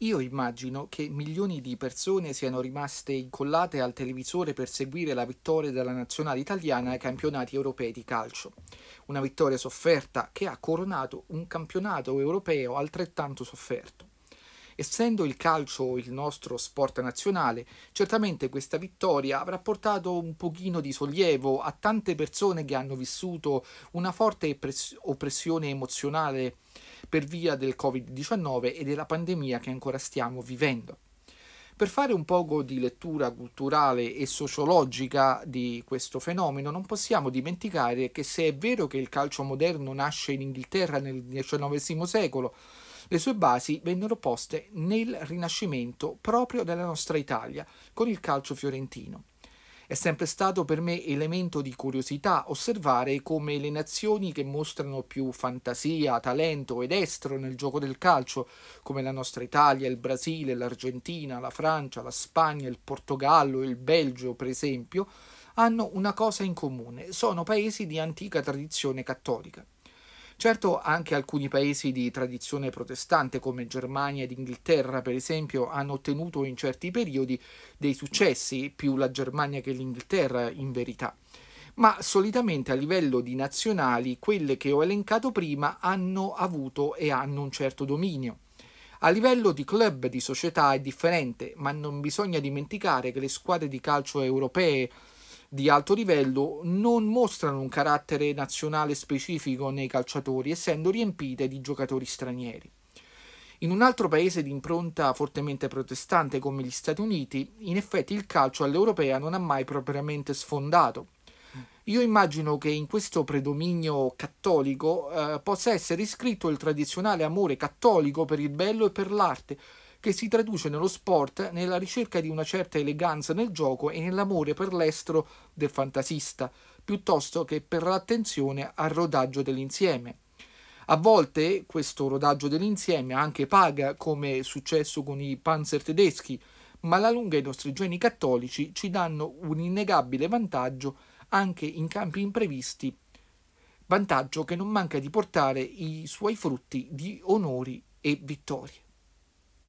Io immagino che milioni di persone siano rimaste incollate al televisore per seguire la vittoria della nazionale italiana ai campionati europei di calcio. Una vittoria sofferta che ha coronato un campionato europeo altrettanto sofferto. Essendo il calcio il nostro sport nazionale, certamente questa vittoria avrà portato un pochino di sollievo a tante persone che hanno vissuto una forte oppressione emozionale per via del Covid-19 e della pandemia che ancora stiamo vivendo. Per fare un poco di lettura culturale e sociologica di questo fenomeno non possiamo dimenticare che se è vero che il calcio moderno nasce in Inghilterra nel XIX secolo, le sue basi vennero poste nel Rinascimento proprio della nostra Italia, con il calcio fiorentino. È sempre stato per me elemento di curiosità osservare come le nazioni che mostrano più fantasia, talento ed estro nel gioco del calcio, come la nostra Italia, il Brasile, l'Argentina, la Francia, la Spagna, il Portogallo, il Belgio, per esempio, hanno una cosa in comune, sono paesi di antica tradizione cattolica. Certo anche alcuni paesi di tradizione protestante come Germania ed Inghilterra per esempio hanno ottenuto in certi periodi dei successi, più la Germania che l'Inghilterra in verità ma solitamente a livello di nazionali quelle che ho elencato prima hanno avuto e hanno un certo dominio. A livello di club, di società è differente, ma non bisogna dimenticare che le squadre di calcio europee di alto livello non mostrano un carattere nazionale specifico nei calciatori, essendo riempite di giocatori stranieri. In un altro paese di impronta fortemente protestante come gli Stati Uniti, in effetti il calcio all'europea non ha mai propriamente sfondato. Io immagino che in questo predominio cattolico eh, possa essere iscritto il tradizionale amore cattolico per il bello e per l'arte, che si traduce nello sport nella ricerca di una certa eleganza nel gioco e nell'amore per l'estro del fantasista, piuttosto che per l'attenzione al rodaggio dell'insieme. A volte questo rodaggio dell'insieme anche paga, come è successo con i panzer tedeschi, ma alla lunga i nostri geni cattolici ci danno un innegabile vantaggio anche in campi imprevisti, vantaggio che non manca di portare i suoi frutti di onori e vittorie.